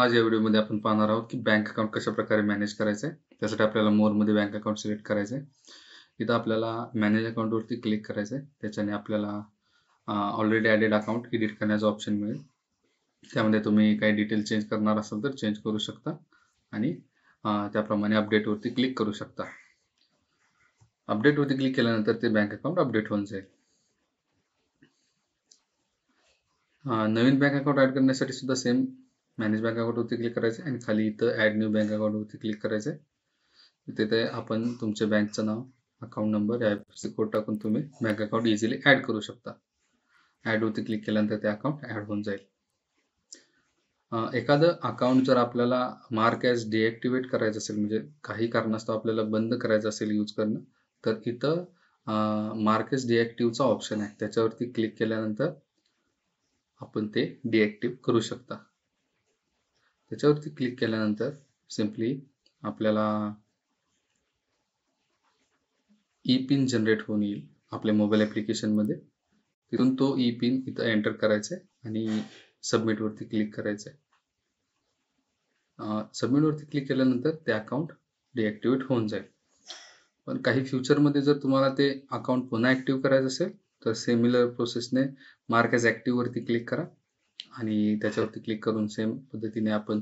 आज या व्हिडिओमध्ये आपण पाहणार आहोत की बँक अकाउंट कशा प्रकारे मॅनेज करायचं आहे त्यासाठी आपल्याला मोरमध्ये बँक अकाउंट सिलेक्ट करायचं आहे इथं आपल्याला मॅनेज अकाउंटवरती क्लिक करायचं आहे त्याच्याने आपल्याला ऑलरेडी ॲडेड अकाउंट एडिट करण्याचा ऑप्शन मिळेल त्यामध्ये तुम्ही काही डिटेल चेंज करणार असाल तर चेंज करू शकता आणि त्याप्रमाणे अपडेटवरती क्लिक करू शकता अपडेटवरती क्लिक केल्यानंतर ते बँक अकाउंट अपडेट होऊन जाईल नवीन बँक अकाउंट ॲड करण्यासाठी सुद्धा सेम मॅनेज बँक वरती क्लिक करायचं आणि खाली इथं ऍड न्यू बँक वरती क्लिक करायचं आहे तिथे आपण तुमच्या बँकचं नाव अकाउंट नंबर या कोड टाकून तुम्ही बँक अकाउंट इझिली ऍड करू शकता वरती क्लिक केल्यानंतर ते अकाउंट ऍड होऊन जाईल एखादं अकाउंट जर आपल्याला मार्क ॲज डिॲक्टिवेट करायचं असेल म्हणजे काही कारणास्तव आपल्याला बंद करायचं असेल यूज करणं तर इथं मार्क एज डिॲक्टिव्हचा ऑप्शन आहे त्याच्यावरती क्लिक केल्यानंतर आपण ते डिॲक्टिव्ह करू शकता त्याच्यावरती क्लिक केल्यानंतर सिम्पली आपल्याला ई पिन जनरेट होऊन येईल आपल्या मोबाईल ऍप्लिकेशनमध्ये तिथून तो ई पिन इथं एंटर करायचा आहे आणि सबमिटवरती क्लिक करायचं आहे सबमिटवरती क्लिक केल्यानंतर ते अकाउंट डिॲक्टिवेट होऊन जाईल पण काही फ्युचरमध्ये जर तुम्हाला ते अकाउंट पुन्हा ॲक्टिव्ह करायचं असेल तर सिमिलर प्रोसेसने मार्क ॲज ॲक्टिव्हवरती क्लिक करा आणि त्याच्यावरती क्लिक करून सेम पद्धतीने आपण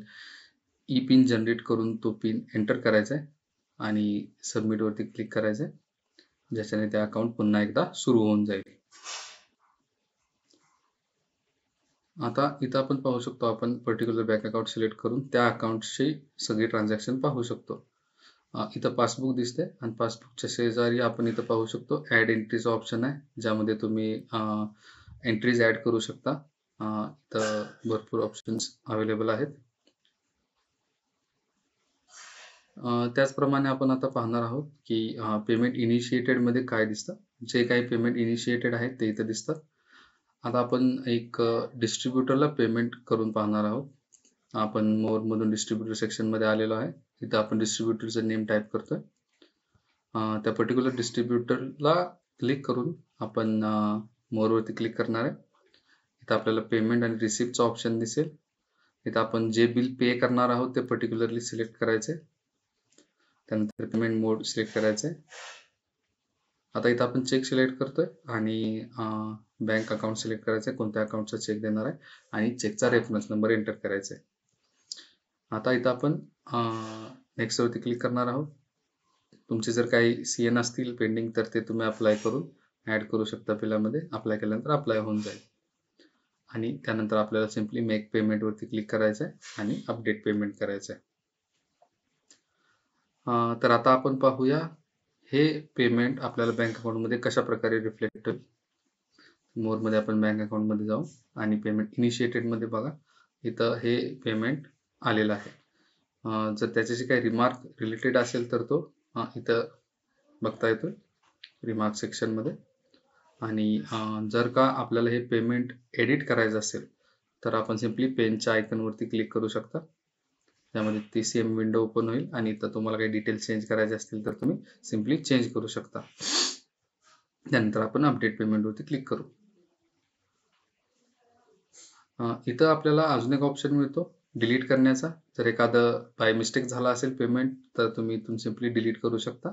ई पिन जनरेट करून तो पिन एंटर करायचा आहे आणि सबमिटवरती क्लिक करायचं आहे ज्याच्याने ते अकाउंट पुन्हा एकदा सुरू होऊन जाईल आता इथं आपण पाहू शकतो आपण पर्टिक्युलर बँक अकाउंट सिलेक्ट करून त्या अकाउंटशी सगळी ट्रान्झॅक्शन पाहू शकतो इथं पासबुक दिसते आणि पासबुकच्या शेजारी आपण इथं पाहू शकतो ॲड एंट्रीचं ऑप्शन आहे ज्यामध्ये तुम्ही एंट्रीज ॲड करू शकता इथं भरपूर ऑप्शन्स अवेलेबल आहेत त्याचप्रमाणे आपण आता पाहणार आहोत की पेमेंट इनिशिएटेड मध्ये काय दिसतं जे काही पेमेंट इनिशिएटेड आहेत ते इथं दिसतात आता आपण एक डिस्ट्रीब्युटरला पेमेंट करून पाहणार आहोत आपण मोर मधून डिस्ट्रीब्युटर सेक्शन मध्ये आलेलो आहे इथं आपण डिस्ट्रीब्युटरचं नेम टाईप करतोय त्या पर्टिक्युलर डिस्ट्रीब्युटरला क्लिक करून आपण मोरवरती क्लिक करणार आहे इथं आपल्याला पेमेंट आणि रिसिप्टचा ऑप्शन दिसेल इथं आपण जे बिल पे करणार आहोत ते पर्टिक्युलरली सिलेक्ट करायचे त्यानंतर पेमेंट मोड सिलेक्ट करायचे आता इथं आपण चेक सिलेक्ट करतोय आणि बँक अकाउंट सिलेक्ट करायचं कोणत्या अकाउंटचा चेक देणार आहे आणि चेकचा रेफरन्स नंबर एंटर करायचा आहे आता इथं आपण नेक्स्टवरती क्लिक करणार आहोत तुमचे जर काही सी एन असतील पेंडिंग तर ते तुम्ही अप्लाय करून ऍड करू शकता बिलामध्ये अप्लाय केल्यानंतर अप्लाय होऊन जाईल आणि त्यानंतर आपल्याला सिम्पली मेक पेमेंट वरती क्लिक करायचं आहे आणि अपडेट पेमेंट करायचं आहे तर आता आपण पाहूया हे पेमेंट आपल्याला बँक अकाउंटमध्ये कशा प्रकारे रिफ्लेक्ट होईल मोरमध्ये आपण बँक अकाउंटमध्ये जाऊ आणि पेमेंट इनिशिएटेडमध्ये बघा इथं हे पेमेंट आलेलं आहे जर त्याच्याशी काही रिमार्क रिलेटेड असेल तर तो इथं बघता येतो रिमार्क सेक्शनमध्ये आणि जर का आपल्याला हे पेमेंट एडिट करायचं असेल तर आपण सिम्पली पेनच्या आयकनवरती क्लिक करू शकता त्यामध्ये ती सेम विंडो ओपन होईल आणि इथं तुम्हाला काही डिटेल्स चेंज करायचे असतील तर तुम्ही सिम्पली चेंज करू शकता त्यानंतर आपण अपडेट पेमेंटवरती क्लिक करू इथं आपल्याला अजून एक ऑप्शन मिळतो डिलीट करण्याचा जर एखादं बाय मिस्टेक झाला असेल पेमेंट तर तुम्ही इथून सिम्पली डिलीट करू शकता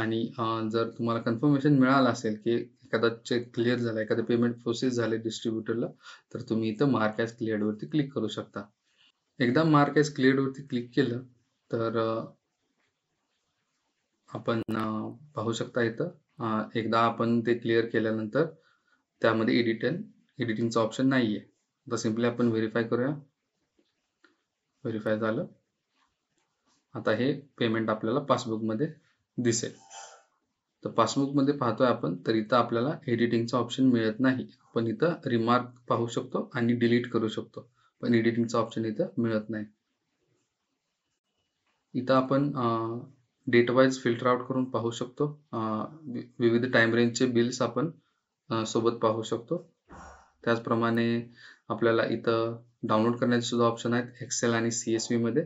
आणि जर तुम्हाला कन्फर्मेशन मिळालं असेल की एखादा चेक क्लिअर झाला एखादा पेमेंट प्रोसेस झाले डिस्ट्रीब्युटरला तर तुम्ही इथं मार्क ॲज क्लिअर्ड वरती क्लिक करू शकता एकदा मार्क ॲज क्लिअर्ड वरती क्लिक केलं तर आपण पाहू शकता इथं एकदा आपण ते क्लिअर केल्यानंतर त्यामध्ये एडिटन एडिटिंगचं ऑप्शन नाही आहे आता सिम्पली आपण व्हेरीफाय करूया व्हेरीफाय झालं आता हे पेमेंट आपल्याला पासबुकमध्ये दिसेल तर पासबुकमध्ये पाहतोय आपण तर इथं आपल्याला एडिटिंगचा ऑप्शन मिळत नाही आपण इथं रिमार्क पाहू शकतो आणि डिलीट करू शकतो पण एडिटिंगचा ऑप्शन इथं मिळत नाही इथं आपण डेट वाईज फिल्टर आउट करून पाहू शकतो विविध टाइम रेंजचे बिल्स आपण सोबत पाहू शकतो त्याचप्रमाणे आपल्याला इथं डाउनलोड करण्याचे सुद्धा ऑप्शन आहेत एक्सेल आणि सी एस मध्ये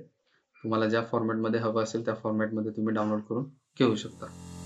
तुम्हाला ज्या फॉर्मॅटमध्ये हवं असेल त्या फॉर्मॅटमध्ये तुम्ही डाउनलोड करून घेऊ शकता